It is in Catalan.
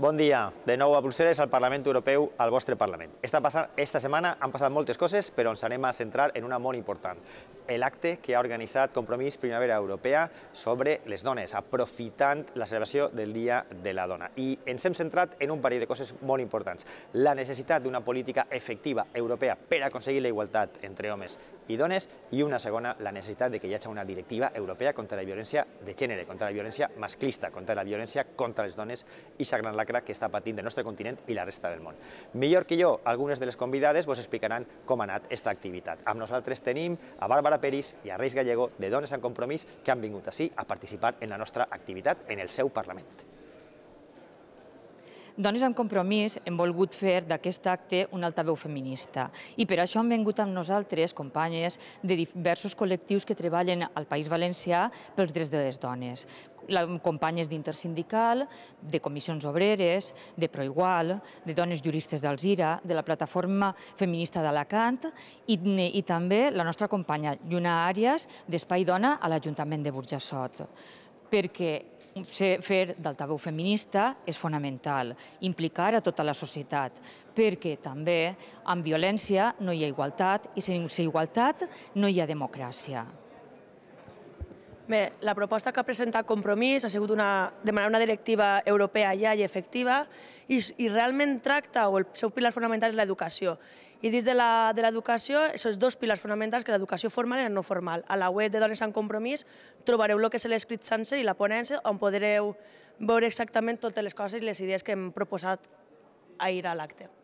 Bon dia. De nou a Brussel·les, al Parlament Europeu, al vostre Parlament. Esta, passa, esta setmana han passat moltes coses, però ens anem a centrar en una molt important. L'acte que ha organitzat Compromís Primavera Europea sobre les dones, aprofitant la celebració del Dia de la Dona. I ens hem centrat en un parell de coses molt importants. La necessitat d'una política efectiva europea per aconseguir la igualtat entre homes i dones, i una segona, la necessitat de que hi hagi una directiva europea contra la violència de gènere, contra la violència masclista, contra la violència contra les dones i sagrant la xacra que està patint el nostre continent i la resta del món. Millor que jo, algunes de les convidades vos explicaran com ha anat aquesta activitat. Amb nosaltres tenim a Bàrbara Peris i a Reis Gallego de Dones en Compromís que han vingut així a participar en la nostra activitat en el seu Parlament. Dones amb compromís hem volgut fer d'aquest acte un altaveu feminista i per això han vingut amb nosaltres companyes de diversos col·lectius que treballen al País Valencià pels drets de les dones companyes d'intersindical, de comissions obreres, de Proigual, de dones juristes d'Alzira, de la plataforma feminista d'Alacant i, i també la nostra companya Lluna Àries d'Espai Dona a l'Ajuntament de Burjassot perquè fer d'altaveu feminista és fonamental, implicar a tota la societat, perquè també amb violència no hi ha igualtat i sense igualtat no hi ha democràcia. Bé, la proposta que ha presentat Compromís ha sigut una, demanar una directiva europea ja i efectiva i, i realment tracta, o el seu pilar fonamental és l'educació. I dins de l'educació, això és dos pilars fonamentals, que l'educació formal i la no formal. A la web de Dones en Compromís trobareu el que és l'escrit sencer i la ponència, on podreu veure exactament totes les coses i les idees que hem proposat ahir a l'acte.